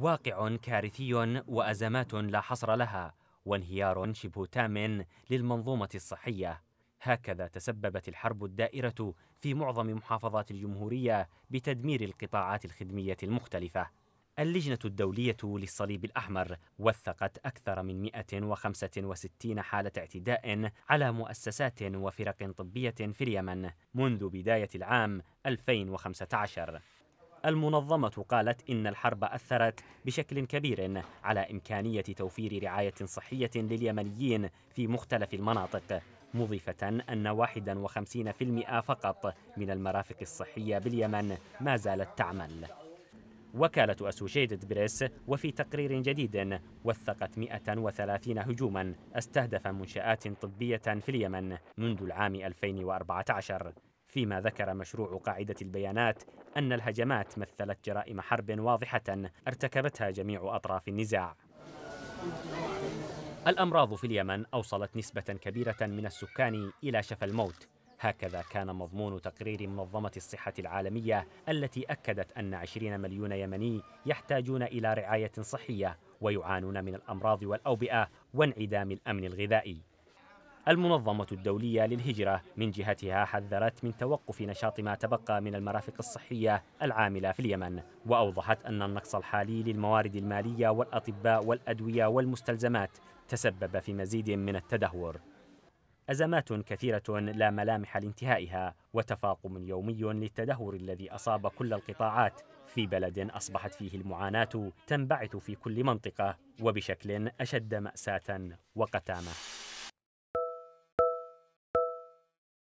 واقع كارثي وازمات لا حصر لها وانهيار شبه تام للمنظومه الصحيه هكذا تسببت الحرب الدائره في معظم محافظات الجمهوريه بتدمير القطاعات الخدميه المختلفه اللجنة الدولية للصليب الأحمر وثقت أكثر من 165 حالة اعتداء على مؤسسات وفرق طبية في اليمن منذ بداية العام 2015 المنظمة قالت إن الحرب أثرت بشكل كبير على إمكانية توفير رعاية صحية لليمنيين في مختلف المناطق مضيفة أن 51% فقط من المرافق الصحية باليمن ما زالت تعمل وكالة أسوشيتد بريس وفي تقرير جديد وثقت 130 هجوما استهدف منشآت طبية في اليمن منذ العام 2014 فيما ذكر مشروع قاعدة البيانات أن الهجمات مثلت جرائم حرب واضحة ارتكبتها جميع أطراف النزاع. الأمراض في اليمن أوصلت نسبة كبيرة من السكان إلى شفى الموت هكذا كان مضمون تقرير منظمة الصحة العالمية التي أكدت أن 20 مليون يمني يحتاجون إلى رعاية صحية ويعانون من الأمراض والأوبئة وانعدام الأمن الغذائي المنظمة الدولية للهجرة من جهتها حذرت من توقف نشاط ما تبقى من المرافق الصحية العاملة في اليمن وأوضحت أن النقص الحالي للموارد المالية والأطباء والأدوية والمستلزمات تسبب في مزيد من التدهور أزمات كثيرة لا ملامح لانتهائها وتفاقم يومي للتدهور الذي أصاب كل القطاعات في بلد أصبحت فيه المعاناة تنبعث في كل منطقة وبشكل أشد مأساة وقتامة